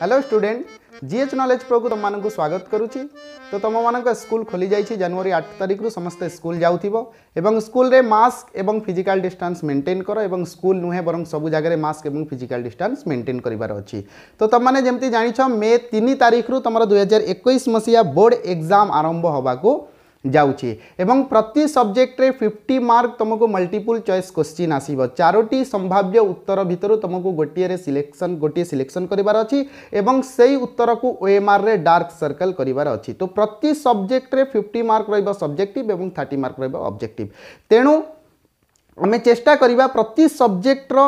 hello student GH knowledge প্রোকু তোমাকে স্বাগত করুছি তো তোমাদের স্কুল খোলি যাই জানুয়ারি আট তারিখর সমস্ত স্কুল যাওথিব এবং স্কুলে মাস্ক এবং ফিজিকাল ডিস্টান্স মেন্টেন কর এবং স্কুল নুহে বরং সবু জায়গায় মাস্ক এবং ফিজিকাল ডিস্টান্স মেন্টেন করবার অছি তো তোমাকে যেমি জাঁচ মে তিন তারিখর তোমার দুই হাজার একুশ মশিয়া বোর্ড এক্সাম আরম্ভ হওয়া যাচ্ছে এবং প্রতি সবজেক্টরে ফিফটি মার্ক তোমাকে মল্টিপুল চয়েস কোশ্চিন আসব চারোটি সম্ভাব্য উত্তর ভিতর তোমাকে গোটিয়ে সিলেকশন গোটিয়ে সিলেকশন করবার অবং সেই উত্তরক ওএমআর্রে ডার্ক সর্কল করবার অো প্রতি সবজেক্টরে ফিফটি মার্ক রহব সবজেক্টিভ এবং থার্টি মার্ক রহব অবজেক্টিভ তেণু আমি চেষ্টা করা প্রতি সবজেক্টর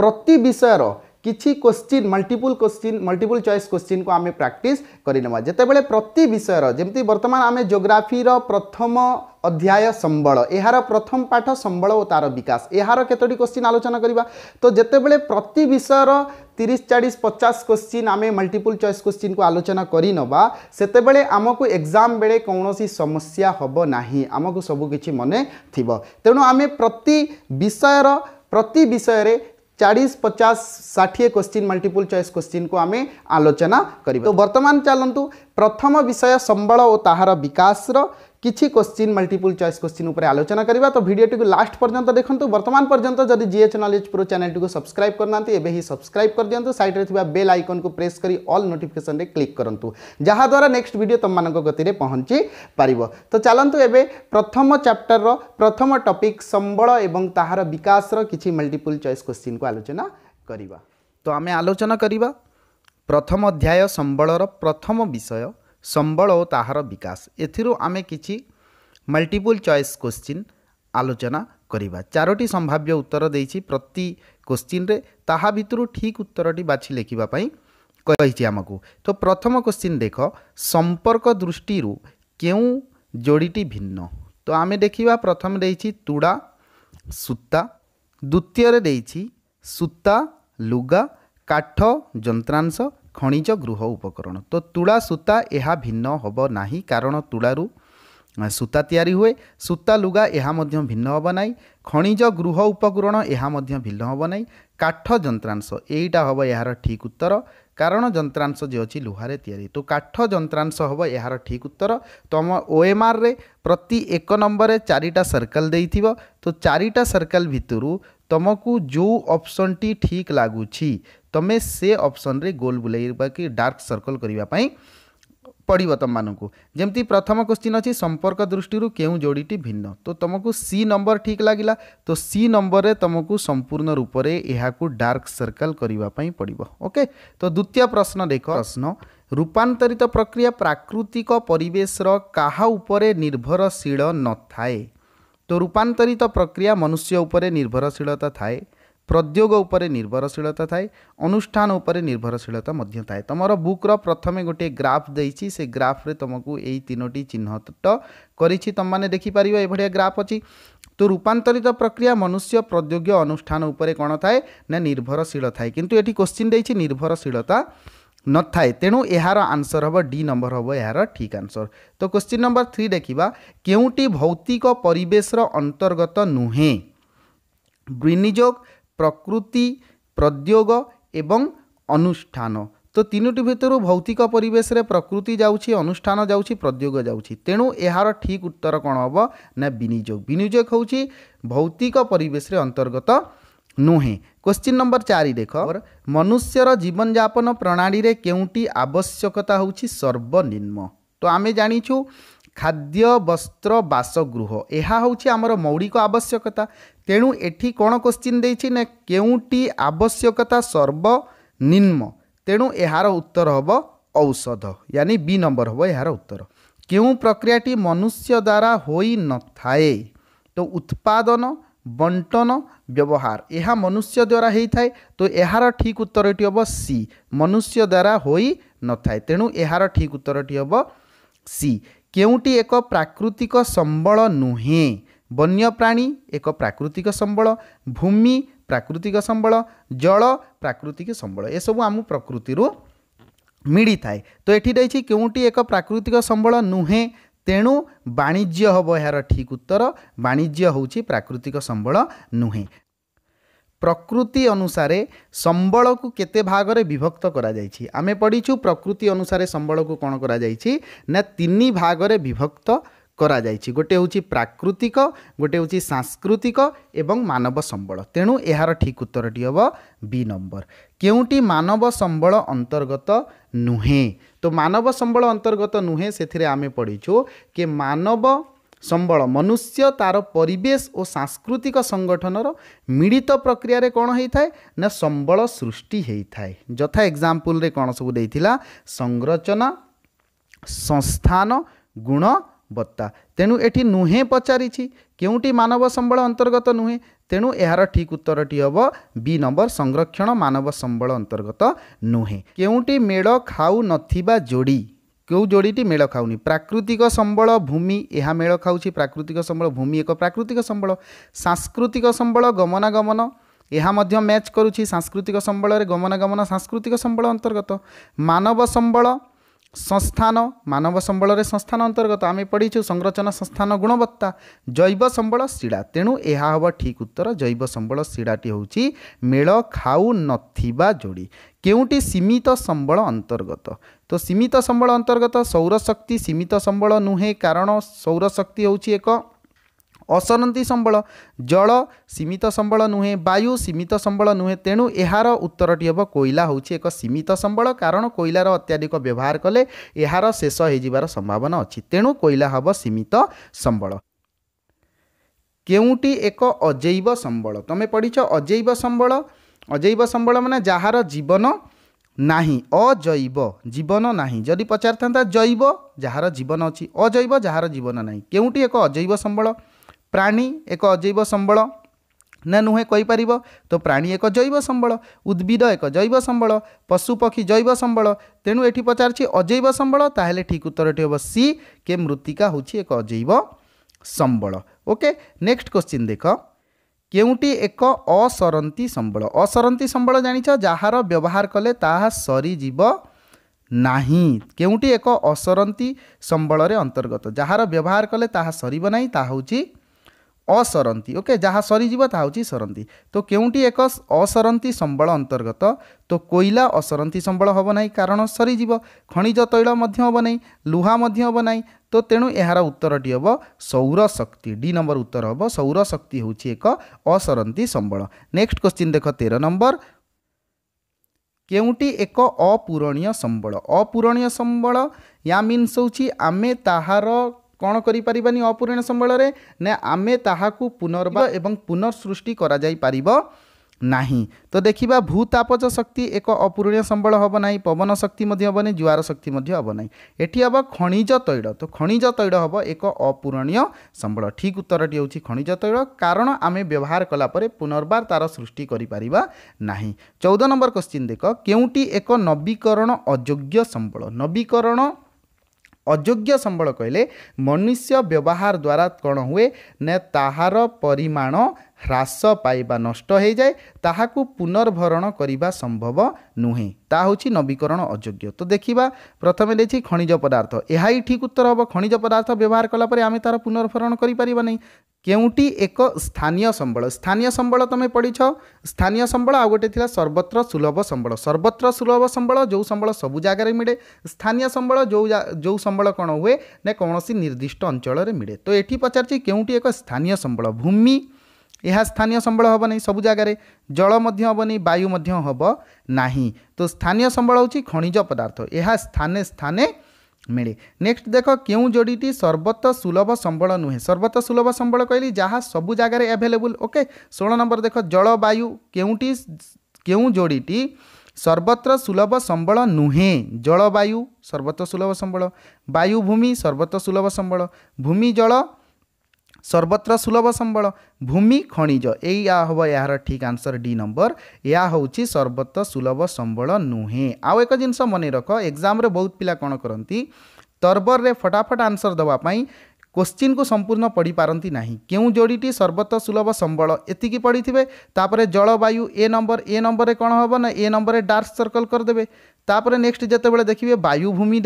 প্রতি বিষয়ের କିଛି question multiple question multiple choice କୋଶ୍ଚିନ୍କୁ ଆମେ ପ୍ରାକ୍ଟିସ୍ କରିନେବା ଯେତେବେଳେ ପ୍ରତି ବିଷୟର ଯେମିତି ବର୍ତ୍ତମାନ ଆମେ ଜୋଗ୍ରାଫିର ପ୍ରଥମ ଅଧ୍ୟାୟ ସମ୍ବଳ ଏହାର ପ୍ରଥମ ପାଠ ସମ୍ବଳ ଓ ତା'ର ବିକାଶ ଏହାର କେତୋଟି କୋଶ୍ଚିନ୍ ଆଲୋଚନା କରିବା ତ ଯେତେବେଳେ ପ୍ରତି ବିଷୟର ତିରିଶ ଚାଳିଶ ପଚାଶ କୋଶ୍ଚିନ୍ ଆମେ ମଲ୍ଟିପୁଲ୍ ଚଏସ୍ କୋଶ୍ଚିନ୍କୁ ଆଲୋଚନା କରିନେବା ସେତେବେଳେ ଆମକୁ ଏକ୍ଜାମ୍ ବେଳେ କୌଣସି ସମସ୍ୟା ହେବ ନାହିଁ ଆମକୁ ସବୁକିଛି ମନେ ଥିବ ତେଣୁ ଆମେ ପ୍ରତି ବିଷୟର ପ୍ରତି ବିଷୟରେ चालीस पचास षाठी क्वेश्चन मल्टीपुल चॉइस क्वेश्चन को आम आलोचना कर तो बर्तमान चलतु प्रथम विषय संबल और तहार विकास କିଛି କୋଶ୍ଚିନ୍ ମଲ୍ଟିପୁଲ୍ ଚଏସ୍ କୋଶ୍ଚିନ୍ ଉପରେ ଆଲୋଚନା କରିବା ତ ଭିଡ଼ିଓଟିକୁ ଲାଷ୍ଟ ପର୍ଯ୍ୟନ୍ତ ଦେଖନ୍ତୁ ବର୍ତ୍ତମାନ ପର୍ଯ୍ୟନ୍ତ ଯଦି ଜିଏଚ୍ ନଲେଜ୍ ପ୍ରୋ ଚ୍ୟାନେଲ୍ଟିକୁ ସବସ୍କ୍ରାଇବ୍ କରିନାହାନ୍ତି ଏବେ ହିଁ ସବସ୍କ୍ରାଇବ୍ କରିଦିଅନ୍ତୁ ସାଇଟ୍ରେ ଥିବା ବେଲ୍ ଆଇକନ୍କୁ ପ୍ରେସ୍ କରି ଅଲ୍ ନୋଟିଫିକେସନ୍ରେ କ୍ଲିକ୍ କରନ୍ତୁ ଯାହାଦ୍ୱାରା ନେକ୍ସଟ ଭିଡ଼ିଓ ତୁମମାନଙ୍କ ଗତିରେ ପହଞ୍ଚି ପାରିବ ତ ଚାଲନ୍ତୁ ଏବେ ପ୍ରଥମ ଚାପ୍ଟରର ପ୍ରଥମ ଟପିକ୍ ସମ୍ବଳ ଏବଂ ତାହାର ବିକାଶର କିଛି ମଲ୍ଟିପୁଲ୍ ଚଏସ୍ କୋଶ୍ଚିନ୍କୁ ଆଲୋଚନା କରିବା ତ ଆମେ ଆଲୋଚନା କରିବା ପ୍ରଥମ ଅଧ୍ୟାୟ ସମ୍ବଳର ପ୍ରଥମ ବିଷୟ ସମ୍ବଳ ଓ ତାହାର ବିକାଶ ଏଥିରୁ ଆମେ କିଛି ମଲ୍ଟିପୁଲ୍ ଚଏସ୍ କୋଶ୍ଚିନ୍ ଆଲୋଚନା କରିବା ଚାରୋଟି ସମ୍ଭାବ୍ୟ ଉତ୍ତର ଦେଇଛି ପ୍ରତି କୋଶ୍ଚିନ୍ରେ ତାହା ଭିତରୁ ଠିକ୍ ଉତ୍ତରଟି ବାଛି ଲେଖିବା ପାଇଁ କହିଛି ଆମକୁ ତ ପ୍ରଥମ କୋଶ୍ଚିନ୍ ଦେଖ ସମ୍ପର୍କ ଦୃଷ୍ଟିରୁ କେଉଁ ଯୋଡ଼ିଟି ଭିନ୍ନ ତ ଆମେ ଦେଖିବା ପ୍ରଥମେ ଦେଇଛି ତୁଡ଼ା ସୂତା ଦ୍ୱିତୀୟରେ ଦେଇଛି ସୂତା ଲୁଗା କାଠ ଯନ୍ତ୍ରାଂଶ ଖଣିଜ ଗୃହ ଉପକରଣ ତ ତୁଳା ସୂତା ଏହା ଭିନ୍ନ ହେବ ନାହିଁ କାରଣ ତୁଳାରୁ ସୂତା ତିଆରି ହୁଏ ସୂତା ଲୁଗା ଏହା ମଧ୍ୟ ଭିନ୍ନ ହେବ ନାହିଁ ଖଣିଜ ଗୃହ ଉପକରଣ ଏହା ମଧ୍ୟ ଭିନ୍ନ ହେବ ନାହିଁ କାଠ ଯନ୍ତ୍ରାଂଶ ଏଇଟା ହେବ ଏହାର ଠିକ୍ ଉତ୍ତର କାରଣ ଯନ୍ତ୍ରାଂଶ ଯେ ଅଛି ଲୁହାରେ ତିଆରି ତ କାଠ ଯନ୍ତ୍ରାଂଶ ହେବ ଏହାର ଠିକ୍ ଉତ୍ତର ତୁମ ଓ ଏମ୍ଆର୍ରେ ପ୍ରତି ଏକ ନମ୍ବରରେ ଚାରିଟା ସର୍କଲ୍ ଦେଇଥିବ ତ ଚାରିଟା ସର୍କଲ୍ ଭିତରୁ ତୁମକୁ ଯେଉଁ ଅପସନ୍ଟି ଠିକ୍ ଲାଗୁଛି ତମେ ସେ ଅପସନ୍ରେ ଗୋଲ୍ ବୁଲେଇବାକି ଡାର୍କ ସର୍କଲ୍ କରିବା ପାଇଁ ପଡ଼ିବ ତୁମମାନଙ୍କୁ ଯେମିତି ପ୍ରଥମ କୋଶ୍ଚିନ୍ ଅଛି ସମ୍ପର୍କ ଦୃଷ୍ଟିରୁ କେଉଁ ଯୋଡ଼ିଟି ଭିନ୍ନ ତ ତୁମକୁ ସି ନମ୍ବର ଠିକ୍ ଲାଗିଲା ତ ସି ନମ୍ବରରେ ତୁମକୁ ସମ୍ପୂର୍ଣ୍ଣ ରୂପରେ ଏହାକୁ ଡାର୍କ ସର୍କଲ୍ କରିବା ପାଇଁ ପଡ଼ିବ ଓକେ ତ ଦ୍ୱିତୀୟ ପ୍ରଶ୍ନ ଦେଖ ପ୍ରଶ୍ନ ରୂପାନ୍ତରିତ ପ୍ରକ୍ରିୟା ପ୍ରାକୃତିକ ପରିବେଶର କାହା ଉପରେ ନିର୍ଭରଶୀଳ ନଥାଏ ତ ରୂପାନ୍ତରିତ ପ୍ରକ୍ରିୟା ମନୁଷ୍ୟ ଉପରେ ନିର୍ଭରଶୀଳତା ଥାଏ ପ୍ରଦ୍ୟୋଗ ଉପରେ ନିର୍ଭରଶୀଳତା ଥାଏ ଅନୁଷ୍ଠାନ ଉପରେ ନିର୍ଭରଶୀଳତା ମଧ୍ୟ ଥାଏ ତୁମର ବୁକ୍ର ପ୍ରଥମେ ଗୋଟିଏ ଗ୍ରାଫ୍ ଦେଇଛି ସେ ଗ୍ରାଫ୍ରେ ତୁମକୁ ଏଇ ତିନୋଟି ଚିହ୍ନଟ କରିଛି ତୁମମାନେ ଦେଖିପାରିବ ଏଭଳିଆ ଗ୍ରାଫ୍ ଅଛି তো রূপান্তরিত প্রক্রিয়া মনুষ্য প্রযোগ্য অনুষ্ঠান উপরে কোণ থাকে না নির্ভরশীল থাকে কিন্তু এটি কোশ্চিন দিয়েছি নির্ভরশীলতা নথায় তেণু এর আনসর হব ডি নম্বর হব এর ঠিক আনসর তো কোশ্চিন নম্বর থ্রি দেখা কেউটি ভৌতিক পরিবেশর অন্তর্গত নুহে গ্রিনিযোগ ପ୍ରକୃତି ପ୍ରଦ୍ୟୋଗ ଏବଂ ଅନୁଷ୍ଠାନ ତ ତିନୋଟି ଭିତରୁ ଭୌତିକ ପରିବେଶରେ ପ୍ରକୃତି ଯାଉଛି ଅନୁଷ୍ଠାନ ଯାଉଛି ପ୍ରଦ୍ୟୋଗ ଯାଉଛି ତେଣୁ ଏହାର ଠିକ୍ ଉତ୍ତର କ'ଣ ହେବ ନା ବିନିଯୋଗ ବିନିଯୋଗ ହେଉଛି ଭୌତିକ ପରିବେଶରେ ଅନ୍ତର୍ଗତ ନୁହେଁ କ୍ୱେଶ୍ଚିନ୍ ନମ୍ବର ଚାରି ଦେଖ ମନୁଷ୍ୟର ଜୀବନଯାପନ ପ୍ରଣାଳୀରେ କେଉଁଟି ଆବଶ୍ୟକତା ହେଉଛି ସର୍ବନିମ୍ନ ତ ଆମେ ଜାଣିଛୁ ଖାଦ୍ୟ ବସ୍ତ୍ର ବାସଗୃହ ଏହା ହେଉଛି ଆମର ମୌଳିକ ଆବଶ୍ୟକତା ତେଣୁ ଏଠି କ'ଣ କୋଶ୍ଚିନ୍ ଦେଇଛି ନା କେଉଁଟି ଆବଶ୍ୟକତା ସର୍ବନିମ୍ନ ତେଣୁ ଏହାର ଉତ୍ତର ହେବ ଔଷଧ ୟାନି ବି ନମ୍ବର ହେବ ଏହାର ଉତ୍ତର କେଉଁ ପ୍ରକ୍ରିୟାଟି ମନୁଷ୍ୟ ଦ୍ୱାରା ହୋଇନଥାଏ ତ ଉତ୍ପାଦନ ବଣ୍ଟନ ବ୍ୟବହାର ଏହା ମନୁଷ୍ୟ ଦ୍ୱାରା ହେଇଥାଏ ତ ଏହାର ଠିକ୍ ଉତ୍ତରଟି ହେବ ସି ମନୁଷ୍ୟ ଦ୍ୱାରା ହୋଇନଥାଏ ତେଣୁ ଏହାର ଠିକ୍ ଉତ୍ତରଟି ହେବ ସି केुटी एक प्राकृतिक संबल नुहे वन्य प्राणी एक प्राकृतिक संबल भूमि प्राकृतिक संबल जल प्राकृतिक संबल सम्बल एसबु आम प्रकृतिहरू मिडियाएपछि केही एक प्राकृतिक संबल नुहे तेणु वाणिज्य हे यहाँ ठिक उत्तर वाणिज्य हौ प्राकृतिक संबल नुहे ପ୍ରକୃତି ଅନୁସାରେ ସମ୍ବଳକୁ କେତେ ଭାଗରେ ବିଭକ୍ତ କରାଯାଇଛି ଆମେ ପଢ଼ିଛୁ ପ୍ରକୃତି ଅନୁସାରେ ସମ୍ବଳକୁ କ'ଣ କରାଯାଇଛି ନା ତିନି ଭାଗରେ ବିଭକ୍ତ କରାଯାଇଛି ଗୋଟିଏ ହେଉଛି ପ୍ରାକୃତିକ ଗୋଟିଏ ହେଉଛି ସାଂସ୍କୃତିକ ଏବଂ ମାନବ ସମ୍ବଳ ତେଣୁ ଏହାର ଠିକ୍ ଉତ୍ତରଟି ହେବ ବି ନମ୍ବର କେଉଁଟି ମାନବ ସମ୍ବଳ ଅନ୍ତର୍ଗତ ନୁହେଁ ତ ମାନବ ସମ୍ବଳ ଅନ୍ତର୍ଗତ ନୁହେଁ ସେଥିରେ ଆମେ ପଢ଼ିଛୁ କି ମାନବ ସମ୍ବଳ ମନୁଷ୍ୟ ତା'ର ପରିବେଶ ଓ ସାଂସ୍କୃତିକ ସଂଗଠନର ମିଳିତ ପ୍ରକ୍ରିୟାରେ କ'ଣ ହେଇଥାଏ ନା ସମ୍ବଳ ସୃଷ୍ଟି ହେଇଥାଏ ଯଥା ଏକ୍ଜାମ୍ପଲରେ କ'ଣ ସବୁ ଦେଇଥିଲା ସଂରଚନା ସଂସ୍ଥାନ ଗୁଣବତ୍ତା ତେଣୁ ଏଠି ନୁହେଁ ପଚାରିଛି କେଉଁଠି ମାନବ ସମ୍ବଳ ଅନ୍ତର୍ଗତ ନୁହେଁ ତେଣୁ ଏହାର ଠିକ୍ ଉତ୍ତରଟି ହେବ ବି ନମ୍ବର ସଂରକ୍ଷଣ ମାନବ ସମ୍ବଳ ଅନ୍ତର୍ଗତ ନୁହେଁ କେଉଁଠି ମେଳ ଖାଉ ନଥିବା ଯୋଡ଼ି କେଉଁ ଯୋଡ଼ିଟି ମେଳ ଖାଉନି ପ୍ରାକୃତିକ ସମ୍ବଳ ଭୂମି ଏହା ମେଳ ଖାଉଛି ପ୍ରାକୃତିକ ସମ୍ବଳ ଭୂମି ଏକ ପ୍ରାକୃତିକ ସମ୍ବଳ ସାଂସ୍କୃତିକ ସମ୍ବଳ ଗମନାଗମନ ଏହା ମଧ୍ୟ ମ୍ୟାଚ୍ କରୁଛି ସାଂସ୍କୃତିକ ସମ୍ବଳରେ ଗମନାଗମନ ସାଂସ୍କୃତିକ ସମ୍ବଳ ଅନ୍ତର୍ଗତ ମାନବ ସମ୍ବଳ ସଂସ୍ଥାନ ମାନବ ସମ୍ବଳରେ ସଂସ୍ଥାନ ଅନ୍ତର୍ଗତ ଆମେ ପଢ଼ିଛୁ ସଂରଚନା ସଂସ୍ଥାନ ଗୁଣବତ୍ତା ଜୈବ ସମ୍ବଳ ଶିଳା ତେଣୁ ଏହା ହେବ ଠିକ୍ ଉତ୍ତର ଜୈବ ସମ୍ବଳ ଶିଳାଟି ହେଉଛି ମେଳ ଖାଉନଥିବା ଯୋଡ଼ି କେଉଁଠି ସୀମିତ ସମ୍ବଳ ଅନ୍ତର୍ଗତ ତ ସୀମିତ ସମ୍ବଳ ଅନ୍ତର୍ଗତ ସୌରଶକ୍ତି ସୀମିତ ସମ୍ବଳ ନୁହେଁ କାରଣ ସୌରଶକ୍ତି ହେଉଛି ଏକ ଅସନନ୍ତି ସମ୍ବଳ ଜଳ ସୀମିତ ସମ୍ବଳ ନୁହେଁ ବାୟୁ ସୀମିତ ସମ୍ବଳ ନୁହେଁ ତେଣୁ ଏହାର ଉତ୍ତରଟି ହେବ କୋଇଲା ହେଉଛି ଏକ ସୀମିତ ସମ୍ବଳ କାରଣ କୋଇଲାର ଅତ୍ୟାଧିକ ବ୍ୟବହାର କଲେ ଏହାର ଶେଷ ହୋଇଯିବାର ସମ୍ଭାବନା ଅଛି ତେଣୁ କୋଇଲା ହେବ ସୀମିତ ସମ୍ବଳ କେଉଁଟି ଏକ ଅଜୈବ ସମ୍ବଳ ତୁମେ ପଢ଼ିଛ ଅଜୈବ ସମ୍ବଳ ଅଜୈବ ସମ୍ବଳ ମାନେ ଯାହାର ଜୀବନ ନାହିଁ ଅଜୈବ ଜୀବନ ନାହିଁ ଯଦି ପଚାରିଥାନ୍ତା ଜୈବ ଯାହାର ଜୀବନ ଅଛି ଅଜୈବ ଯାହାର ଜୀବନ ନାହିଁ କେଉଁଟି ଏକ ଅଜୈବ ସମ୍ବଳ ପ୍ରାଣୀ ଏକ ଅଜୈବ ସମ୍ବଳ ନା ନୁହେଁ କହିପାରିବ ତ ପ୍ରାଣୀ ଏକ ଜୈବ ସମ୍ବଳ ଉଦ୍ଭିଦ ଏକ ଜୈବ ସମ୍ବଳ ପଶୁପକ୍ଷୀ ଜୈବ ସମ୍ବଳ ତେଣୁ ଏଠି ପଚାରିଛି ଅଜୈବ ସମ୍ବଳ ତାହେଲେ ଠିକ୍ ଉତ୍ତରଟି ହେବ ସି କେ ମୃତ୍ତିକା ହେଉଛି ଏକ ଅଜୈବ ସମ୍ବଳ ଓକେ ନେକ୍ସଟ କ୍ୱେଶ୍ଚିନ୍ ଦେଖ କେଉଁଟି ଏକ ଅସରନ୍ତି ସମ୍ବଳ ଅସରନ୍ତି ସମ୍ବଳ ଜାଣିଛ ଯାହାର ବ୍ୟବହାର କଲେ ତାହା ସରିଯିବ ନାହିଁ କେଉଁଟି ଏକ ଅସରନ୍ତି ସମ୍ବଳରେ ଅନ୍ତର୍ଗତ ଯାହାର ବ୍ୟବହାର କଲେ ତାହା ସରିବ ନାହିଁ ତାହା ହେଉଛି ଅସରନ୍ତି ଓକେ ଯାହା ସରିଯିବ ତାହା ହେଉଛି ସରନ୍ତି ତ କେଉଁଟି ଏକ ଅସରନ୍ତି ସମ୍ବଳ ଅନ୍ତର୍ଗତ ତ କୋଇଲା ଅସରନ୍ତି ସମ୍ବଳ ହେବ ନାହିଁ କାରଣ ସରିଯିବ ଖଣିଜ ତୈଳ ମଧ୍ୟ ହେବ ନାହିଁ ଲୁହା ମଧ୍ୟ ହେବ ନାହିଁ ତ ତେଣୁ ଏହାର ଉତ୍ତରଟି ହେବ ସୌରଶକ୍ତି ଡି ନମ୍ବର ଉତ୍ତର ହେବ ସୌରଶକ୍ତି ହେଉଛି ଏକ ଅସରନ୍ତି ସମ୍ବଳ ନେକ୍ସଟ କ୍ୱେଶ୍ଚିନ୍ ଦେଖ ତେର ନମ୍ବର କେଉଁଟି ଏକ ଅପୂରଣୀୟ ସମ୍ବଳ ଅପୂରଣୀୟ ସମ୍ବଳ ୟା ମିନ୍ସ ହେଉଛି ଆମେ ତାହାର କ'ଣ କରିପାରିବାନି ଅପୂରଣ ସମ୍ବଳରେ ନା ଆମେ ତାହାକୁ ପୁନର୍ବା ଏବଂ ପୁନଃସୃଷ୍ଟି କରାଯାଇପାରିବ ନାହିଁ ତ ଦେଖିବା ଭୂତାପଜ ଶକ୍ତି ଏକ ଅପୂରଣୀୟ ସମ୍ବଳ ହେବ ନାହିଁ ପବନ ଶକ୍ତି ମଧ୍ୟ ହେବନି ଜୁଆର ଶକ୍ତି ମଧ୍ୟ ହେବ ନାହିଁ ଏଠି ହେବ ଖଣିଜ ତୈଳ ତ ଖଣିଜ ତୈଳ ହେବ ଏକ ଅପୂରଣୀୟ ସମ୍ବଳ ଠିକ୍ ଉତ୍ତରଟି ହେଉଛି ଖଣିଜ ତୈଳ କାରଣ ଆମେ ବ୍ୟବହାର କଲା ପରେ ପୁନର୍ବାର ତା'ର ସୃଷ୍ଟି କରିପାରିବା ନାହିଁ ଚଉଦ ନମ୍ବର କ୍ୱେଶ୍ଚିନ୍ ଦେଖ କେଉଁଟି ଏକ ନବୀକରଣ ଅଯୋଗ୍ୟ ସମ୍ବଳ ନବୀକରଣ ଅଯୋଗ୍ୟ ସମ୍ବଳ କହିଲେ ମନୁଷ୍ୟ ବ୍ୟବହାର ଦ୍ୱାରା କ'ଣ ହୁଏ ନା ତାହାର ପରିମାଣ ହ୍ରାସ ପାଇବା ନଷ୍ଟ ହୋଇଯାଏ ତାହାକୁ ପୁନର୍ଭରଣ କରିବା ସମ୍ଭବ ନୁହେଁ ତାହା ହେଉଛି ନବୀକରଣ ଅଯୋଗ୍ୟ ତ ଦେଖିବା ପ୍ରଥମେ ଦେଇଛି ଖଣିଜ ପଦାର୍ଥ ଏହା ହିଁ ଠିକ୍ ଉତ୍ତର ହେବ ଖଣିଜ ପଦାର୍ଥ ବ୍ୟବହାର କଲା ପରେ ଆମେ ତା'ର ପୁନର୍ଭରଣ କରିପାରିବା ନାହିଁ କେଉଁଟି ଏକ ସ୍ଥାନୀୟ ସମ୍ବଳ ସ୍ଥାନୀୟ ସମ୍ବଳ ତୁମେ ପଢ଼ିଛ ସ୍ଥାନୀୟ ସମ୍ବଳ ଆଉ ଗୋଟେ ଥିଲା ସର୍ବତ୍ର ସୁଲଭ ସମ୍ବଳ ସର୍ବତ୍ର ସୁଲଭ ସମ୍ବଳ ଯେଉଁ ସମ୍ବଳ ସବୁ ଜାଗାରେ ମିଳେ ସ୍ଥାନୀୟ ସମ୍ବଳ ଯେଉଁ ଯେଉଁ ସମ୍ବଳ କ'ଣ ହୁଏ ନା କୌଣସି ନିର୍ଦ୍ଦିଷ୍ଟ ଅଞ୍ଚଳରେ ମିଳେ ତ ଏଠି ପଚାରିଛି କେଉଁଟି ଏକ ସ୍ଥାନୀୟ ସମ୍ବଳ ଭୂମି ଏହା ସ୍ଥାନୀୟ ସମ୍ବଳ ହେବନି ସବୁ ଜାଗାରେ ଜଳ ମଧ୍ୟ ହେବନି ବାୟୁ ମଧ୍ୟ ହେବ ନାହିଁ ତ ସ୍ଥାନୀୟ ସମ୍ବଳ ହେଉଛି ଖଣିଜ ପଦାର୍ଥ ଏହା ସ୍ଥାନେ ସ୍ଥାନେ ମିଳେ ନେକ୍ସଟ ଦେଖ କେଉଁ ଯୋଡ଼ିଟି ସର୍ବତ ସୁଲଭ ସମ୍ବଳ ନୁହେଁ ସର୍ବତ ସୁଲଭ ସମ୍ବଳ କହିଲି ଯାହା ସବୁ ଜାଗାରେ ଆଭେଲେବୁଲ୍ ଓକେ ଷୋହଳ ନମ୍ବର ଦେଖ ଜଳବାୟୁ କେଉଁଟି କେଉଁ ଯୋଡ଼ିଟି ସର୍ବତ୍ର ସୁଲଭ ସମ୍ବଳ ନୁହେଁ ଜଳବାୟୁ ସର୍ବତ ସୁଲଭ ସମ୍ବଳ ବାୟୁଭୂମି ସର୍ବତ ସୁଲଭ ସମ୍ବଳ ଭୂମି ଜଳ सर्वत्र सुलभ सम्बल भूमि खनिज ए ठीक आन्सर डी नंबर या हौ सर्वत्र सुलभ सम्बल नुहे आउ एक जिस मन रे बहुत पिला पिया कन कति तरबरे फटाफ आन्सर संपूर्ण क्वश्चिन् सम्पूर्ण पढिपार केही जोडीटी सर्वत सुलभ सम्बल यतिकि पढिथे त जलवायु A number A number number कम हे नम्बर डार्क सर्कल गरिदेबे तर नेक्स्ट जतिबेला देखि वायुभूमि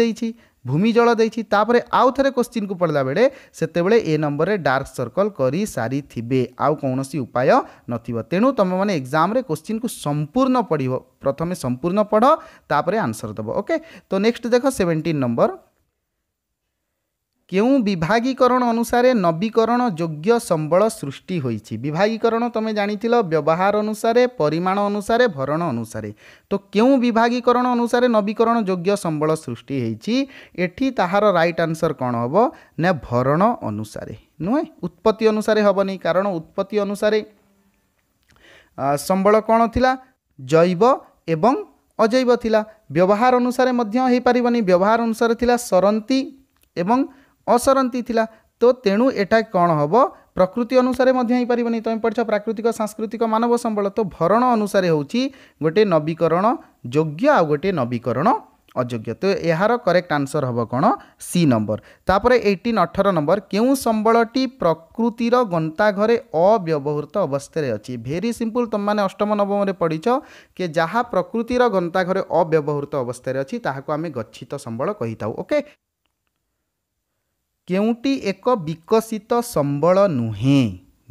ଭୂମି ଜଳ ଦେଇଛି ତାପରେ ଆଉ ଥରେ କୋଶ୍ଚିନ୍କୁ ପଢ଼ିଲା ବେଳେ ସେତେବେଳେ ଏ ନମ୍ବରରେ ଡାର୍କ ସର୍କଲ୍ କରିସାରିଥିବେ ଆଉ କୌଣସି ଉପାୟ ନଥିବ ତେଣୁ ତୁମେମାନେ ଏକ୍ଜାମ୍ରେ କୋଶ୍ଚିନ୍କୁ ସମ୍ପୂର୍ଣ୍ଣ ପଢ଼ିବ ପ୍ରଥମେ ସମ୍ପୂର୍ଣ୍ଣ ପଢ଼ ତାପରେ ଆନ୍ସର୍ ଦେବ ଓକେ ତ ନେକ୍ସଟ ଦେଖ ସେଭେଣ୍ଟିନ୍ ନମ୍ବର କେଉଁ ବିଭାଗୀକରଣ ଅନୁସାରେ ନବୀକରଣ ଯୋଗ୍ୟ ସମ୍ବଳ ସୃଷ୍ଟି ହୋଇଛି ବିଭାଗୀକରଣ ତୁମେ ଜାଣିଥିଲ ବ୍ୟବହାର ଅନୁସାରେ ପରିମାଣ ଅନୁସାରେ ଭରଣ ଅନୁସାରେ ତ କେଉଁ ବିଭାଗୀକରଣ ଅନୁସାରେ ନବୀକରଣ ଯୋଗ୍ୟ ସମ୍ବଳ ସୃଷ୍ଟି ହୋଇଛି ଏଠି ତାହାର ରାଇଟ୍ ଆନ୍ସର କ'ଣ ହେବ ନା ଭରଣ ଅନୁସାରେ ନୁହେଁ ଉତ୍ପତ୍ତି ଅନୁସାରେ ହେବନି କାରଣ ଉତ୍ପତ୍ତି ଅନୁସାରେ ସମ୍ବଳ କ'ଣ ଥିଲା ଜୈବ ଏବଂ ଅଜୈବ ଥିଲା ବ୍ୟବହାର ଅନୁସାରେ ମଧ୍ୟ ହେଇପାରିବନି ବ୍ୟବହାର ଅନୁସାରେ ଥିଲା ସରନ୍ତି ଏବଂ ଅସରନ୍ତି ଥିଲା ତ ତେଣୁ ଏଟା କ'ଣ ହେବ ପ୍ରକୃତି ଅନୁସାରେ ମଧ୍ୟ ହେଇପାରିବନି ତୁମେ ପଢ଼ିଛ ପ୍ରାକୃତିକ ସାଂସ୍କୃତିକ ମାନବ ସମ୍ବଳ ତ ଭରଣ ଅନୁସାରେ ହେଉଛି ଗୋଟିଏ ନବୀକରଣ ଯୋଗ୍ୟ ଆଉ ଗୋଟିଏ ନବୀକରଣ ଅଯୋଗ୍ୟ ତ ଏହାର କରେକ୍ଟ ଆନ୍ସର୍ ହେବ କ'ଣ ସି ନମ୍ବର ତାପରେ ଏଇଟିନ୍ ଅଠର ନମ୍ବର କେଉଁ ସମ୍ବଳଟି ପ୍ରକୃତିର ଗନ୍ତାଘରେ ଅବ୍ୟବହୃତ ଅବସ୍ଥାରେ ଅଛି ଭେରି ସିମ୍ପୁଲ ତୁମମାନେ ଅଷ୍ଟମ ନବମରେ ପଢ଼ିଛ କି ଯାହା ପ୍ରକୃତିର ଗନ୍ତାଘରେ ଅବ୍ୟବହୃତ ଅବସ୍ଥାରେ ଅଛି ତାହାକୁ ଆମେ ଗଚ୍ଛିତ ସମ୍ବଳ କହିଥାଉ ଓକେ କେଉଁଟି ଏକ ବିକଶିତ ସମ୍ବଳ ନୁହେଁ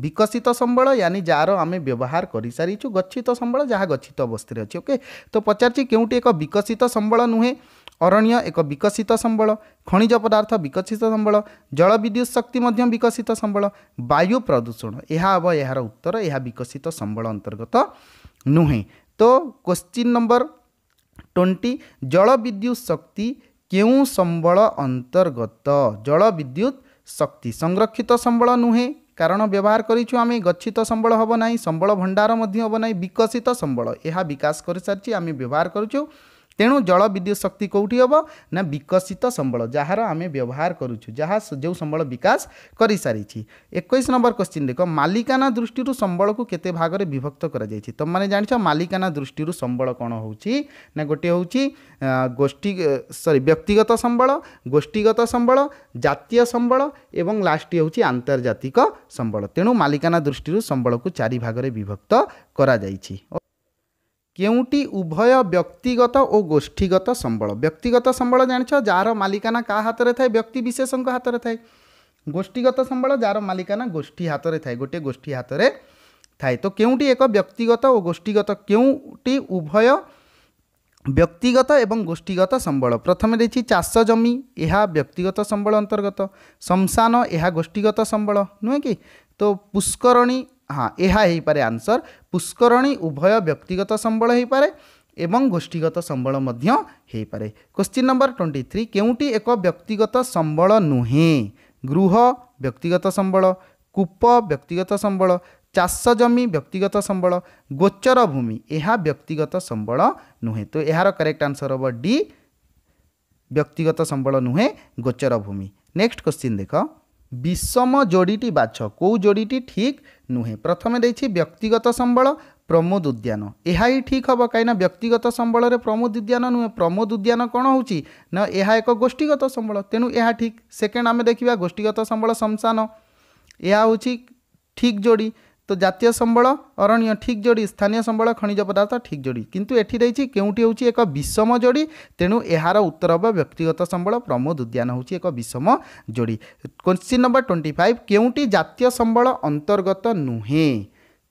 ବିକଶିତ ସମ୍ବଳ ୟାନି ଯାହାର ଆମେ ବ୍ୟବହାର କରିସାରିଛୁ ଗଚ୍ଛିତ ସମ୍ବଳ ଯାହା ଗଚ୍ଛିତ ଅବସ୍ଥାରେ ଅଛି ଓକେ ତ ପଚାରିଛି କେଉଁଟି ଏକ ବିକଶିତ ସମ୍ବଳ ନୁହେଁ ଅରଣ୍ୟ ଏକ ବିକଶିତ ସମ୍ବଳ ଖଣିଜ ପଦାର୍ଥ ବିକଶିତ ସମ୍ବଳ ଜଳ ବିଦ୍ୟୁତ ଶକ୍ତି ମଧ୍ୟ ବିକଶିତ ସମ୍ବଳ ବାୟୁ ପ୍ରଦୂଷଣ ଏହା ହେବ ଏହାର ଉତ୍ତର ଏହା ବିକଶିତ ସମ୍ବଳ ଅନ୍ତର୍ଗତ ନୁହେଁ ତ କ୍ୱେଶ୍ଚିନ୍ ନମ୍ବର ଟ୍ୱେଣ୍ଟି ଜଳ ବିଦ୍ୟୁତ ଶକ୍ତି କେଉଁ ସମ୍ବଳ ଅନ୍ତର୍ଗତ ଜଳ ବିଦ୍ୟୁତ ଶକ୍ତି ସଂରକ୍ଷିତ ସମ୍ବଳ ନୁହେଁ କାରଣ ବ୍ୟବହାର କରିଛୁ ଆମେ ଗଚ୍ଛିତ ସମ୍ବଳ ହେବ ନାହିଁ ସମ୍ବଳ ଭଣ୍ଡାର ମଧ୍ୟ ହେବ ନାହିଁ ବିକଶିତ ସମ୍ବଳ ଏହା ବିକାଶ କରିସାରିଛି ଆମେ ବ୍ୟବହାର କରୁଛୁ ତେଣୁ ଜଳ ବିଦ୍ୟୁତ ଶକ୍ତି କେଉଁଠି ହେବ ନା ବିକଶିତ ସମ୍ବଳ ଯାହାର ଆମେ ବ୍ୟବହାର କରୁଛୁ ଯାହା ଯେଉଁ ସମ୍ବଳ ବିକାଶ କରିସାରିଛି ଏକୋଇଶ ନମ୍ବର କ୍ୱେଶ୍ଚିନ୍ ଦେଖ ମାଲିକାନା ଦୃଷ୍ଟିରୁ ସମ୍ବଳକୁ କେତେ ଭାଗରେ ବିଭକ୍ତ କରାଯାଇଛି ତୁମମାନେ ଜାଣିଛ ମାଲିକାନା ଦୃଷ୍ଟିରୁ ସମ୍ବଳ କ'ଣ ହେଉଛି ନା ଗୋଟିଏ ହେଉଛି ଗୋଷ୍ଠୀ ସରି ବ୍ୟକ୍ତିଗତ ସମ୍ବଳ ଗୋଷ୍ଠୀଗତ ସମ୍ବଳ ଜାତୀୟ ସମ୍ବଳ ଏବଂ ଲାଷ୍ଟଟି ହେଉଛି ଆନ୍ତର୍ଜାତିକ ସମ୍ବଳ ତେଣୁ ମାଲିକାନା ଦୃଷ୍ଟିରୁ ସମ୍ବଳକୁ ଚାରି ଭାଗରେ ବିଭକ୍ତ କରାଯାଇଛି କେଉଁଟି ଉଭୟ ବ୍ୟକ୍ତିଗତ ଓ ଗୋଷ୍ଠୀଗତ ସମ୍ବଳ ବ୍ୟକ୍ତିଗତ ସମ୍ବଳ ଜାଣିଛ ଯାହାର ମାଲିକାନା କାହା ହାତରେ ଥାଏ ବ୍ୟକ୍ତି ବିଶେଷଙ୍କ ହାତରେ ଥାଏ ଗୋଷ୍ଠୀଗତ ସମ୍ବଳ ଯାହାର ମାଲିକାନା ଗୋଷ୍ଠୀ ହାତରେ ଥାଏ ଗୋଟିଏ ଗୋଷ୍ଠୀ ହାତରେ ଥାଏ ତ କେଉଁଟି ଏକ ବ୍ୟକ୍ତିଗତ ଓ ଗୋଷ୍ଠୀଗତ କେଉଁଟି ଉଭୟ ବ୍ୟକ୍ତିଗତ ଏବଂ ଗୋଷ୍ଠୀଗତ ସମ୍ବଳ ପ୍ରଥମେ ଦେଇଛି ଚାଷ ଜମି ଏହା ବ୍ୟକ୍ତିଗତ ସମ୍ବଳ ଅନ୍ତର୍ଗତ ଶ୍ମଶାନ ଏହା ଗୋଷ୍ଠୀଗତ ସମ୍ବଳ ନୁହେଁ କି ତ ପୁଷ୍କରଣୀ হ্যাঁ এপারে আনসর পুষ্করণী উভয় ব্যক্তিগত সম্বল হইপরে এবং গোষ্ঠীগত সম্বল হইপরে কোশ্চিন নম্বর টোয়েন্টি থ্রি কেউটি এক ব্যক্তিগত সম্বল নুহে গৃহ ব্যক্তিগত সম্বল কূপ ব্যক্তিগত সম্বল ଚାଷ ଜମି ବ୍ୟକ୍ତିଗତ ସମ୍ବଳ ଗୋଚର ଭୂମି ଏହା ବ୍ୟକ୍ତିଗତ ସମ୍ବଳ ନୁହେଁ ତ ଏହାର କରେକ୍ଟ ଆନ୍ସର ହେବ ଡି ବ୍ୟକ୍ତିଗତ ସମ୍ବଳ ନୁହେଁ ଗୋଚର ଭୂମି ନେକ୍ସଟ କ୍ୱେଶ୍ଚିନ୍ ଦେଖ বিষম যোড়িটি বাছ কেউ যোড়িটি ঠিক নুহে প্রথমে দিয়েছি ব্যক্তিগত সম্বল প্রমোদ উদ্যান ଏହା ହିଁ ଠିକ୍ ହେବ କାହିଁକିନା ବ୍ୟକ୍ତିଗତ ସମ୍ବଳରେ ପ୍ରମୋଦ ଉଦ୍ୟାନ ନୁହେଁ ପ୍ରମୋଦ ଉଦ୍ୟାନ କ'ଣ ହେଉଛି ନା ଏହା ଏକ ଗୋଷ୍ଠୀଗତ ସମ୍ବଳ ତେଣୁ ଏହା ଠିକ୍ ସେକେଣ୍ଡ ଆମେ ଦେଖିବା ଗୋଷ୍ଠୀଗତ ସମ୍ବଳ ଶମଶାନ ଏହା ହେଉଛି ଠିକ୍ ଯୋଡ଼ି तो জাতীয় সম্বল অরণ্য ঠিক যোড়ি স্থানীয় সম্বল খনিজ পদার্থ ঠিক যোড়ি কিন্তু এটি রয়েছে কেউটি হচ্ছে এক বিষম যোড়ি তেণু এর উত্তর হব ব্যক্তিগত সম্বল প্রমোদ উদ্যান হচ্ছে এক বিষম যোড়ি কোশ্চিন নম্বর টোয়েন্টি ফাইভ কেউটি জাতীয় সম্বল অন্তর্গত নুহে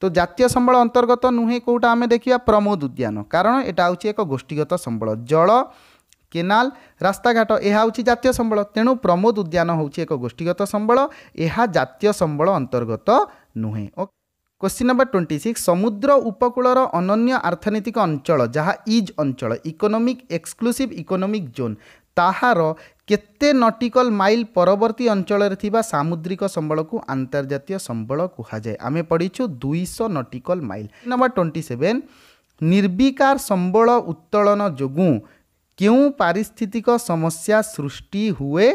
তো জাতীয় সম্বল অন্তর্গত নুহে কোটা আমি দেখা প্রমোদ উদ্যান কারণ এটা হচ্ছে এক গোষ্ঠীগত সম্বল জল କେନାଲ ରାସ୍ତାଘାଟ ଏହା ହେଉଛି ଜାତୀୟ ସମ୍ବଳ ତେଣୁ ପ୍ରମୋଦ ଉଦ୍ୟାନ ହେଉଛି ଏକ ଗୋଷ୍ଠୀଗତ ସମ୍ବଳ ଏହା ଜାତୀୟ ସମ୍ବଳ ଅନ୍ତର୍ଗତ ନୁହେଁ কোশ্চিন নম্বর টোয়েন্টি সিক্স সমুদ্র উপকূলর অনন্য আর্থনৈতিক অঞ্চল যা ইজ অঞ্চল ইকোনোমিক এক্সক্লুসিভ ইকোনোমিক জোন তাহার କେତେ ନଟିକଲ ମାଇଲ ପରବର୍ତ୍ତୀ ଅଞ୍ଚଳରେ ଥିବା ସାମୁଦ୍ରିକ ସମ୍ବଳକୁ ଆନ୍ତର୍ଜାତୀୟ ସମ୍ବଳ କୁହାଯାଏ ଆମେ ପଢ଼ିଛୁ ଦୁଇଶହ nautical mile number twenty seven ନିର୍ବିକାର ସମ୍ବଳ ଉତ୍ତୋଳନ ଯୋଗୁଁ କେଉଁ ପାରିସ୍ଥିତିକ ସମସ୍ୟା ସୃଷ୍ଟି ହୁଏ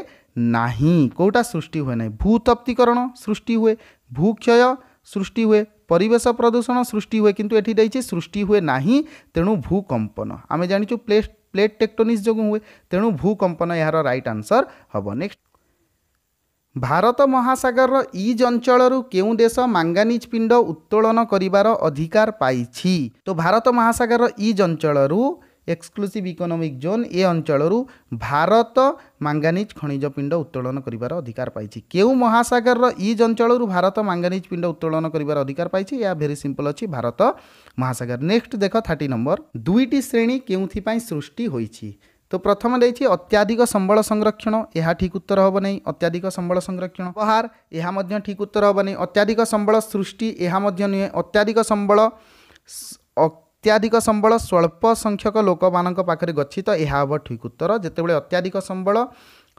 ନାହିଁ କେଉଁଟା ସୃଷ୍ଟି ହୁଏ ନାହିଁ ଭୂତପ୍ତିକରଣ ସୃଷ୍ଟି ହୁଏ ଭୂକ୍ଷୟ ସୃଷ୍ଟି ହୁଏ পরিবেশ প্রদূষণ সৃষ্টি হুয়ে কিন্তু এটি দিয়েছে সৃষ্টি হুয়ে না তেমন ভূকম্পন আমি জাঁচু প্লেট প্লেট টেকটোনিক্স যোগ হুয়ে তেমন ভূকম্পন এর রাইট আনসর হব নেক্সট ভারত মহাসাগর ଇଜ୍ অঞ্চল କେଉଁ দেশ মাঙ্গানিজ পিণ্ড উত্তোলন କରିବାର অধিকার পাইছি তো ভারত মহাসাগর ଇଜ୍ অঞ্চল ଏକ୍ସକ୍ଲୁସିଭ୍ ଇକୋନୋମିକ୍ ଜୋନ୍ ଏ ଅଞ୍ଚଳରୁ ଭାରତ ମାଙ୍ଗାନିଜ୍ ଖଣିଜ ପିଣ୍ଡ ଉତ୍ତୋଳନ କରିବାର ଅଧିକାର ପାଇଛି କେଉଁ ମହାସାଗରର ଇଜ୍ ଅଞ୍ଚଳରୁ ଭାରତ ମାଙ୍ଗାନିଜ୍ ପିଣ୍ଡ ଉତ୍ତୋଳନ କରିବାର ଅଧିକାର ପାଇଛି ଏହା ଭେରି ସିମ୍ପଲ୍ ଅଛି ଭାରତ ମହାସାଗର ନେକ୍ସଟ ଦେଖ ଥାର୍ଟି ନମ୍ବର ଦୁଇଟି ଶ୍ରେଣୀ କେଉଁଥିପାଇଁ ସୃଷ୍ଟି ହୋଇଛି তো প্রথমে দিয়েছি অত্যাধিক সম্বল সংরক্ষণ এহা ঠিক উত্তর হব না অত্যাধিক সম্বল সংরক্ষণ উপহার এহা মধ্য ঠিক উত্তর হব না অত্যাধিক সম্বল সৃষ্টি এহা মধ্য নুহে অত্যাধিক সম্বল अत्याधिक सम्बल स्वल्पसङ्ख्यक लोक पाखर गछत यहाँ हे ठिक उत्तर जति बेला अत्याधिक सम्बल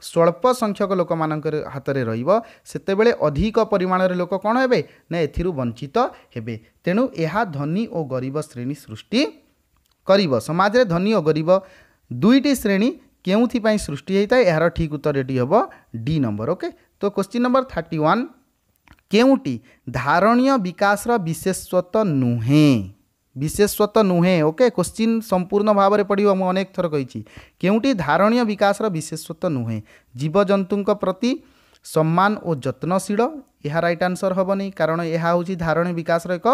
स्वल्पसङ्ख्यक लोक म हातले रेबे अधिक परिमाण र लोक कन हो एउटा वञ्चित हेर्नु तेणु यहाँ धनी गरीब श्रेणी सृष्टि समाज समाजले धनी गरीब दुईटी श्रेणी सृष्टि केहीप सृष्टिएर ठिक उत्तर डी नम्बर ओके तो क्वेश्चन नम्बर थर्टी वान् के धारणीय बिकश्र विशेष नुहे ବିଶେଷତ୍ୱ ନୁହେଁ ଓକେ କ୍ୱଶ୍ଚିନ୍ ସମ୍ପୂର୍ଣ୍ଣ ଭାବରେ ପଡ଼ିବ ମୁଁ ଅନେକ ଥର କହିଛି କେଉଁଠି ଧାରଣୀୟ ବିକାଶର ବିଶେଷତ୍ୱ ନୁହେଁ ଜୀବଜନ୍ତୁଙ୍କ ପ୍ରତି ସମ୍ମାନ ଓ ଯତ୍ନଶୀଳ ଏହା ରାଇଟ୍ ଆନ୍ସର୍ ହେବନି କାରଣ ଏହା ହେଉଛି ଧାରଣୀୟ ବିକାଶର ଏକ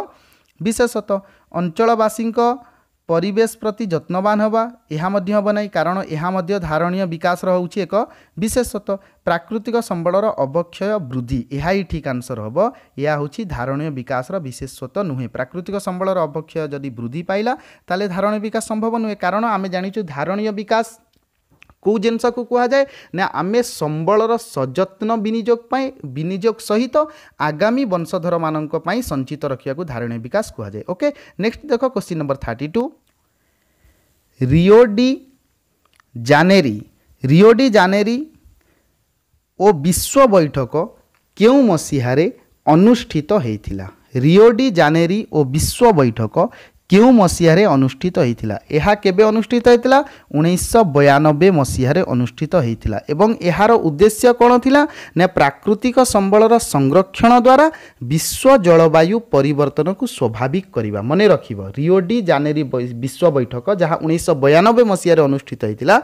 ବିଶେଷତ୍ୱ ଅଞ୍ଚଳବାସୀଙ୍କ ପରିବେଶ ପ୍ରତି ଯତ୍ନବାନ ହେବା ଏହା ମଧ୍ୟ ହେବ ନାହିଁ କାରଣ ଏହା ମଧ୍ୟ ଧାରଣୀୟ ବିକାଶର ହେଉଛି ଏକ ବିଶେଷତଃ ପ୍ରାକୃତିକ ସମ୍ବଳର ଅବକ୍ଷୟ ବୃଦ୍ଧି ଏହା ହିଁ ଠିକ୍ ଆନ୍ସର୍ ହେବ ଏହା ହେଉଛି ଧାରଣୀୟ ବିକାଶର ବିଶେଷତ୍ୱ ନୁହେଁ ପ୍ରାକୃତିକ ସମ୍ବଳର ଅବକ୍ଷୟ ଯଦି ବୃଦ୍ଧି ପାଇଲା ତାହେଲେ ଧାରଣୀୟ ବିକାଶ ସମ୍ଭବ ନୁହେଁ କାରଣ ଆମେ ଜାଣିଛୁ ଧାରଣୀୟ ବିକାଶ କେଉଁ ଜିନିଷକୁ କୁହାଯାଏ ନା ଆମେ ସମ୍ବଳର ସଯତ୍ନ ବିନିଯୋଗ ପାଇଁ ବିନିଯୋଗ ସହିତ ଆଗାମୀ ବଂଶଧରମାନଙ୍କ ପାଇଁ ସଞ୍ଚିତ ରଖିବାକୁ ଧାରଣୀୟ ବିକାଶ କୁହାଯାଏ ଓକେ ନେକ୍ସଟ ଦେଖ question number thirty two Rio de Janeiro Rio de Janeiro ଓ ବିଶ୍ୱ ବୈଠକ କେଉଁ ମସିହାରେ ଅନୁଷ୍ଠିତ ହୋଇଥିଲା ରିଓଡ଼ି ଜାନେରୀ ଓ ବିଶ୍ୱ ବୈଠକ କେଉଁ ମସିହାରେ ଅନୁଷ୍ଠିତ ହୋଇଥିଲା ଏହା କେବେ ଅନୁଷ୍ଠିତ ହୋଇଥିଲା ଉଣେଇଶହ ବୟାନବେ ମସିହାରେ ଅନୁଷ୍ଠିତ ହୋଇଥିଲା ଏବଂ ଏହାର ଉଦ୍ଦେଶ୍ୟ କ'ଣ ଥିଲା ନା ପ୍ରାକୃତିକ ସମ୍ବଳର ସଂରକ୍ଷଣ ଦ୍ୱାରା ବିଶ୍ୱ ଜଳବାୟୁ ପରିବର୍ତ୍ତନକୁ ସ୍ୱାଭାବିକ କରିବା ମନେ ରଖିବ ରିଓଡ଼ି ଜାନେରୀ ବିଶ୍ୱ ବୈଠକ ଯାହା ଉଣେଇଶହ ବୟାନବେ ମସିହାରେ ଅନୁଷ୍ଠିତ ହୋଇଥିଲା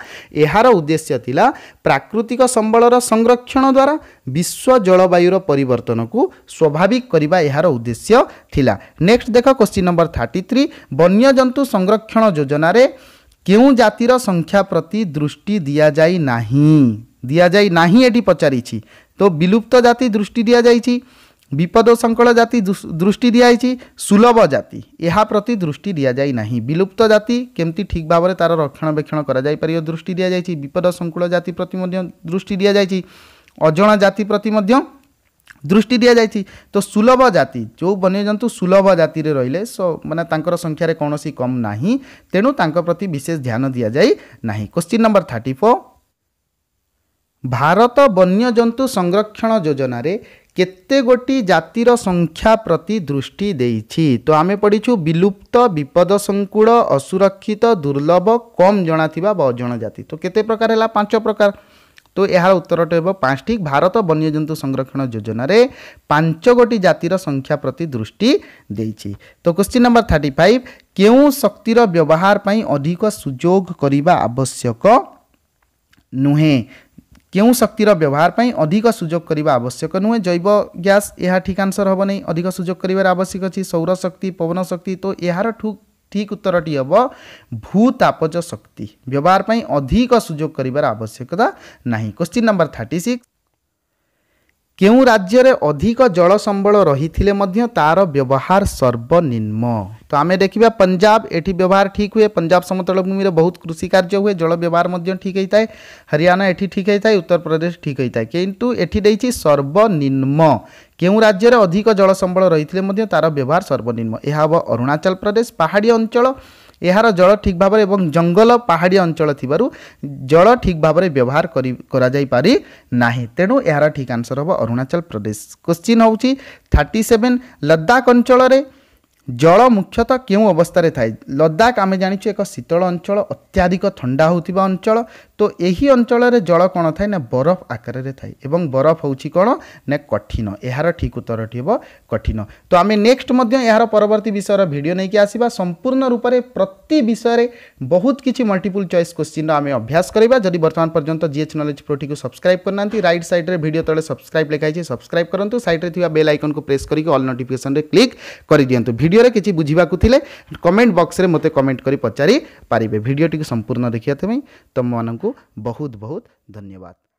ଏହାର ଉଦ୍ଦେଶ୍ୟ ଥିଲା ପ୍ରାକୃତିକ ସମ୍ବଳର ସଂରକ୍ଷଣ ଦ୍ୱାରା ବିଶ୍ୱ ଜଳବାୟୁର ପରିବର୍ତ୍ତନକୁ ସ୍ୱାଭାବିକ କରିବା ଏହାର ଉଦ୍ଦେଶ୍ୟ ଥିଲା ନେକ୍ସଟ ଦେଖ କ୍ୱେଶ୍ଚିନ୍ ନମ୍ବର ଥାର୍ଟି ଥ୍ରୀ ବନ୍ୟଜନ୍ତୁ ସଂରକ୍ଷଣ ଯୋଜନାରେ କେଉଁ ଜାତିର ସଂଖ୍ୟା ପ୍ରତି ଦୃଷ୍ଟି ଦିଆଯାଇ ନାହିଁ ଦିଆଯାଇ ନାହିଁ ଏଠି ପଚାରିଛି ତ ବିଲୁପ୍ତ ଜାତି ଦୃଷ୍ଟି ଦିଆଯାଇଛି ବିପଦ ସଂକଳ ଜାତି ଦୃଷ୍ଟି ଦିଆଯାଇଛି ସୁଲଭ ଜାତି ଏହା ପ୍ରତି ଦୃଷ୍ଟି ଦିଆଯାଇ ନାହିଁ ବିଲୁପ୍ତ ଜାତି କେମିତି ଠିକ୍ ଭାବରେ ତା'ର ରକ୍ଷଣାବେକ୍ଷଣ କରାଯାଇପାରିବ ଦୃଷ୍ଟି ଦିଆଯାଇଛି ବିପଦ ସଂକୁଳ ଜାତି ପ୍ରତି ମଧ୍ୟ ଦୃଷ୍ଟି ଦିଆଯାଇଛି ଅଜଣା ଜାତି ପ୍ରତି ମଧ୍ୟ ଦୃଷ୍ଟି ଦିଆଯାଇଛି ତ ସୁଲଭ ଜାତି ଯେଉଁ ବନ୍ୟଜନ୍ତୁ ସୁଲଭ ଜାତିରେ ରହିଲେ ମାନେ ତାଙ୍କର ସଂଖ୍ୟାରେ କୌଣସି କମ୍ ନାହିଁ ତେଣୁ ତାଙ୍କ ପ୍ରତି ବିଶେଷ ଧ୍ୟାନ ଦିଆଯାଇ ନାହିଁ question number thirty four Bharat ବନ୍ୟଜନ୍ତୁ ସଂରକ୍ଷଣ ଯୋଜନାରେ କେତେ ଗୋଟି ଜାତିର ସଂଖ୍ୟା ପ୍ରତି ଦୃଷ୍ଟି ଦେଇଛି ତ ଆମେ ପଢ଼ିଛୁ ବିଲୁପ୍ତ ବିପଦ ସଂକୁଳ ଅସୁରକ୍ଷିତ ଦୁର୍ଲଭ କମ୍ ଜଣାଥିବା ବା ଅଜଣା ଜାତି ତ କେତେ ପ୍ରକାର ହେଲା ପାଞ୍ଚ ପ୍ରକାର তো এর উত্তরটি হব পাঁচটি ভারত বন্যজন্তু সংরক্ষণ যোজনার পাঁচ গোটি জাতির সংখ্যা প্রতি দৃষ্টি দিয়েছি তো কোশ্চিন নম্বর থার্টি ফাইভ কেউ শক্তির ব্যবহার পাই অধিক সুযোগ করা আবশ্যক নুহে কেউ শক্তির ব্যবহার পাই অধিক সুযোগ করা আবশ্যক নুহে জৈব গ্যাস এ ঠিক আনসর হব না অধিক সুযোগ করার আবশ্যক অছি সৌরশক্তি পবন শক্তি তো এর ঠুক ठीक उत्तर टी हम भूतापज शक्ति व्यवहार पर अधिक सुजोग कर आवश्यकता ना क्वेश्चन नंबर थर्टी सिक्स କେଉଁ ରାଜ୍ୟରେ ଅଧିକ ଜଳ ସମ୍ବଳ ରହିଥିଲେ ମଧ୍ୟ ତା'ର ବ୍ୟବହାର ସର୍ବନିମ୍ନ ତ ଆମେ ଦେଖିବା ପଞ୍ଜାବ ଏଠି ବ୍ୟବହାର ଠିକ୍ ହୁଏ ପଞ୍ଜାବ ସମତଳ ଭୂମିରେ ବହୁତ କୃଷି କାର୍ଯ୍ୟ ହୁଏ ଜଳ ବ୍ୟବହାର ମଧ୍ୟ ଠିକ୍ ହେଇଥାଏ ହରିୟାଣା ଏଠି ଠିକ୍ ହେଇଥାଏ ଉତ୍ତରପ୍ରଦେଶ ଠିକ୍ ହେଇଥାଏ କିନ୍ତୁ ଏଠି ଦେଇଛି ସର୍ବନିମ୍ନ କେଉଁ ରାଜ୍ୟରେ ଅଧିକ ଜଳ ସମ୍ବଳ ରହିଥିଲେ ମଧ୍ୟ ତା'ର ବ୍ୟବହାର ସର୍ବନିମ୍ନ ଏହା ହେବ ଅରୁଣାଚଳ ପ୍ରଦେଶ ପାହାଡ଼ି ଅଞ୍ଚଳ ଏହାର ଜଳ ଠିକ୍ ଭାବରେ ଏବଂ ଜଙ୍ଗଲ ପାହାଡ଼ିଆ ଅଞ୍ଚଳ ଥିବାରୁ ଜଳ ଠିକ୍ ଭାବରେ ବ୍ୟବହାର କରି କରାଯାଇପାରି ନାହିଁ ତେଣୁ ଏହାର ଠିକ୍ ଆନ୍ସର୍ ହେବ ଅରୁଣାଚଳ ପ୍ରଦେଶ କୋଶ୍ଚିନ୍ ହେଉଛି ଥାର୍ଟି ସେଭେନ୍ ଲଦାଖ ଅଞ୍ଚଳରେ ଜଳ ମୁଖ୍ୟତଃ କେଉଁ ଅବସ୍ଥାରେ ଥାଏ ଲଦାଖ ଆମେ ଜାଣିଛୁ ଏକ ଶୀତଳ ଅଞ୍ଚଳ ଅତ୍ୟାଧିକ ଥଣ୍ଡା ହେଉଥିବା ଅଞ୍ଚଳ ତ ଏହି ଅଞ୍ଚଳରେ ଜଳ କ'ଣ ଥାଏ ନା ବରଫ ଆକାରରେ ଥାଏ ଏବଂ ବରଫ ହେଉଛି କ'ଣ ନା କଠିନ ଏହାର ଠିକ୍ ଉତ୍ତରଟି ହେବ କଠିନ ତ ଆମେ ନେକ୍ସଟ ମଧ୍ୟ ଏହାର ପରବର୍ତ୍ତୀ ବିଷୟର ଭିଡ଼ିଓ ନେଇକି ଆସିବା ସମ୍ପୂର୍ଣ୍ଣ ରୂପରେ ପ୍ରତି ବିଷୟରେ ବହୁତ କିଛି ମଲ୍ଟିପୁଲ୍ ଚଏସ୍ କୋଶ୍ଚିନ୍ର ଆମେ ଅଭ୍ୟାସ କରିବା ଯଦି ବର୍ତ୍ତମାନ ପର୍ଯ୍ୟନ୍ତ ଜିଏଚ୍ ନଲେଜ୍ ପ୍ରୋଟିକୁ ସବସ୍କ୍ରାଇବ୍ କରିନାହାନ୍ତି ରାଇଟ୍ ସାଇଡ଼୍ରେ ଭିଡ଼ିଓ ତଳେ ସବସ୍କ୍ରାଇବ୍ ଲେଖାଯାଇଛି ସବସ୍କ୍ରାଇବ୍ କରନ୍ତୁ ସାଇଡ଼୍ରେ ଥିବା ବେଲ୍ ଆଇକନ୍କୁ ପ୍ରେସ୍ କରିକି ଅଲ୍ ନୋଟିଫିକେସନ୍ରେ କ୍ଲିକ୍ କରିଦିଅନ୍ତୁ भिडर कि बुझा थे कमेंट बक्स में मत कमेंट कर पचारिपारे भिडटी संपूर्ण देखापी तुम मानक बहुत बहुत धन्यवाद